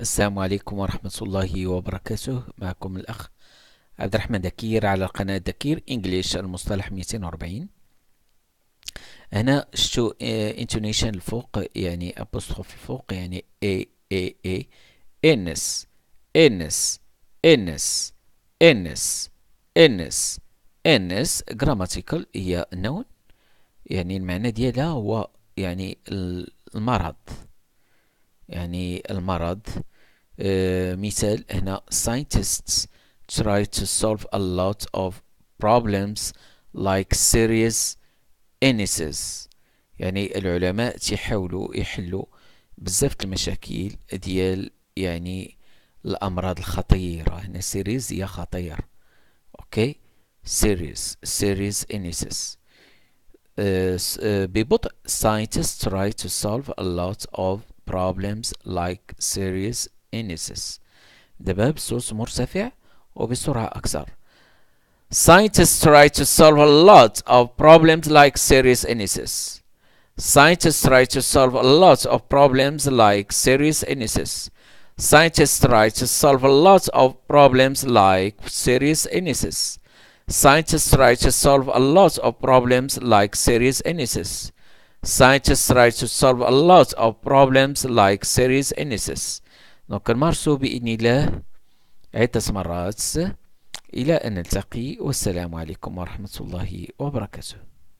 السلام عليكم ورحمة الله وبركاته معكم الأخ عبد الرحمن دكير على القناة دكير إنجليش المصطلح 240 هنا شتو انتونيشن آه، الفوق يعني أبوستروف الفوق يعني اي اي اي انس انس انس انس انس انس جراماتيكال هي نون يعني المعنى ديالها هو يعني المرض يعني المرض آه، مثال هنا scientists try to solve a lot of problems like serious illnesses يعني العلماء تحاولوا يحلوا بزاف المشاكل ديال يعني الامراض الخطيره هنا يعني سيريز هي خطير اوكي سيريز سيريز انيسس ببطء scientists try to solve a lot of problems like serious illnesses ده بصوص مرتفع وبسرعة أكثر Scientists try to solve a lot of problems like serious illnesses. Scientists try to solve a lot of problems like serious illnesses. Scientists try to solve a lot of problems like serious illnesses. Scientists try to solve a lot of problems like serious illnesses. scientists try to solve a lot of problems like series analysis. دونك نمارسو بإذن الله عدة مرات إلى أن نلتقي والسلام عليكم ورحمة الله وبركاته